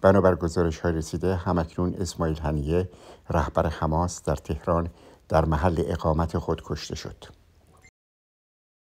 بنابر گزارش های رسیده همکنون اسماعیل هنیه رهبر حماس در تهران در محل اقامت خود کشته شد.